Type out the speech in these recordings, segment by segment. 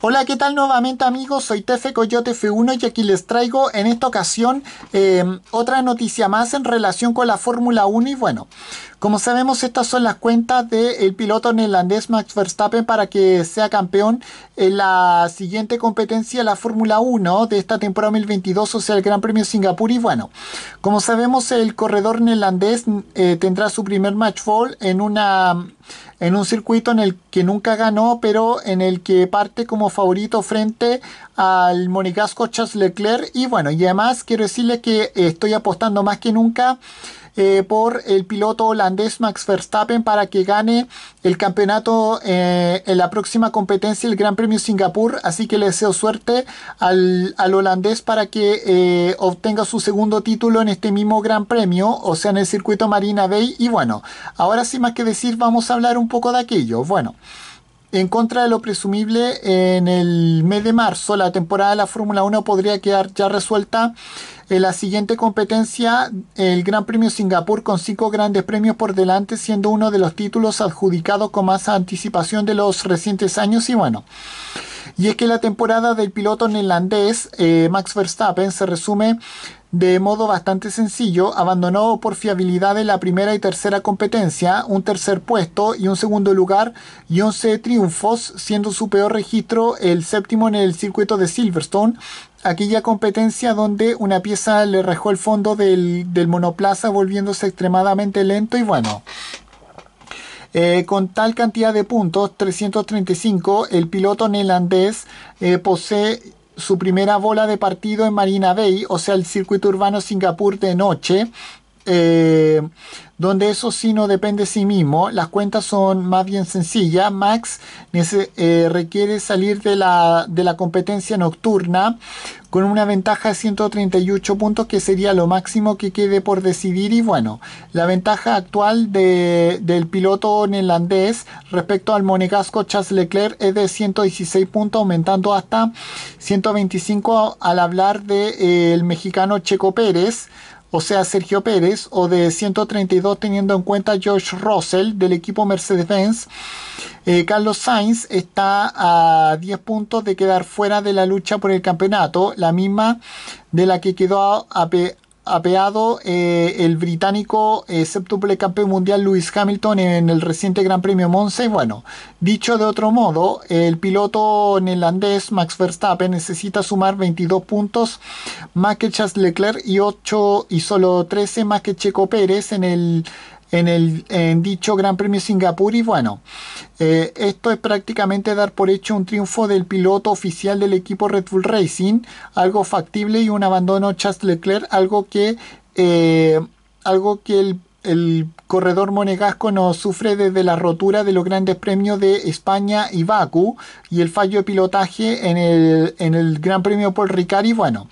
Hola, ¿qué tal nuevamente amigos? Soy Tefe Coyote F1 y aquí les traigo en esta ocasión em, otra noticia más en relación con la Fórmula 1 y bueno, como sabemos, estas son las cuentas del piloto neerlandés Max Verstappen para que sea campeón en la siguiente competencia, la Fórmula 1 de esta temporada 2022, o sea, el Gran Premio Singapur. Y bueno, como sabemos, el corredor neerlandés eh, tendrá su primer match fall en una en un circuito en el que nunca ganó, pero en el que parte como favorito frente al monegasco Charles Leclerc. Y bueno, y además quiero decirle que estoy apostando más que nunca eh, por el piloto holandés Max Verstappen para que gane el campeonato eh, en la próxima competencia, el Gran Premio Singapur. Así que le deseo suerte al, al holandés para que eh, obtenga su segundo título en este mismo Gran Premio, o sea, en el circuito Marina Bay. Y bueno, ahora sin más que decir, vamos a hablar un poco de aquello. Bueno en contra de lo presumible en el mes de marzo. La temporada de la Fórmula 1 podría quedar ya resuelta en la siguiente competencia, el Gran Premio Singapur, con cinco grandes premios por delante, siendo uno de los títulos adjudicados con más anticipación de los recientes años. Y bueno, y es que la temporada del piloto neerlandés eh, Max Verstappen se resume de modo bastante sencillo, abandonó por fiabilidad en la primera y tercera competencia, un tercer puesto y un segundo lugar y 11 triunfos, siendo su peor registro el séptimo en el circuito de Silverstone, aquella competencia donde una pieza le rajó el fondo del monoplaza volviéndose extremadamente lento y bueno, eh, con tal cantidad de puntos, 335, el piloto neerlandés eh, posee su primera bola de partido en Marina Bay, o sea, el circuito urbano Singapur de noche, eh, donde eso sí no depende de sí mismo. Las cuentas son más bien sencillas. Max eh, requiere salir de la, competencia nocturna con una ventaja de 138 puntos que sería lo máximo que quede por decidir y bueno, la ventaja actual del piloto neerlandés respecto al monegasco Charles Leclerc es de 116 puntos aumentando hasta 125 al hablar del de, eh, mexicano Checo Pérez o sea Sergio Pérez, o de 132 teniendo en cuenta George Russell del equipo Mercedes-Benz. Eh, Carlos Sainz está a 10 puntos de quedar fuera de la lucha por el campeonato, la misma de la que quedó a, a, apeado eh, el británico eh, campeón mundial Lewis Hamilton en el reciente Gran Premio Monza. Y bueno, dicho de otro modo, el piloto neerlandés Max Verstappen necesita sumar 22 puntos más que Charles Leclerc y 8 y solo 13 más que Checo Pérez en el en, el, dicho Gran Premio Singapur y bueno, eh, esto es prácticamente dar por hecho un triunfo del piloto oficial del equipo Red Bull Racing, algo factible y un abandono Charles Leclerc, algo que, eh, algo que el, corredor monegasco no sufre desde la rotura de los grandes premios de España y Baku y el fallo de pilotaje en el, Gran Premio Paul Ricard y bueno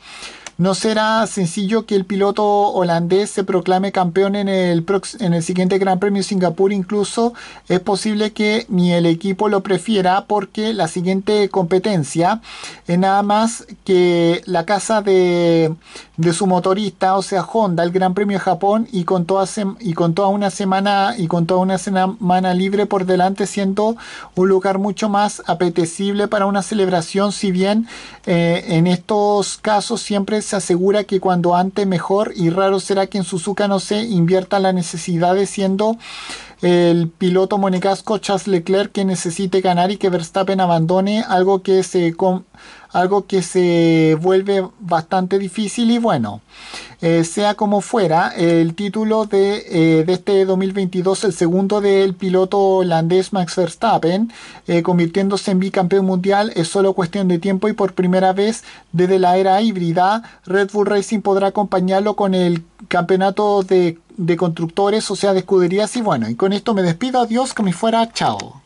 no será sencillo que el piloto holandés se proclame campeón en el, en el siguiente Gran Premio Singapur. Incluso es posible que ni el equipo lo prefiera porque la siguiente competencia es nada más que la casa de de su motorista, o sea, Honda, el Gran Premio de Japón y con toda y con toda una semana y con toda una semana libre por delante, siendo un lugar mucho más apetecible para una celebración, si bien eh, en estos casos siempre se asegura que cuando antes mejor y raro será que en Suzuka no se invierta la necesidad de siendo el piloto monegasco Charles Leclerc que necesite ganar y que Verstappen abandone, algo que se, algo que se vuelve bastante difícil y bueno, eh, sea como fuera, el título de, eh, de, este 2022, el segundo del piloto holandés Max Verstappen, eh, convirtiéndose en bicampeón mundial, es solo cuestión de tiempo y por primera vez desde la era híbrida, Red Bull Racing podrá acompañarlo con el campeonato de de constructores, o sea, de escuderías. Y bueno, y con esto me despido. Adiós, que me fuera. Chao.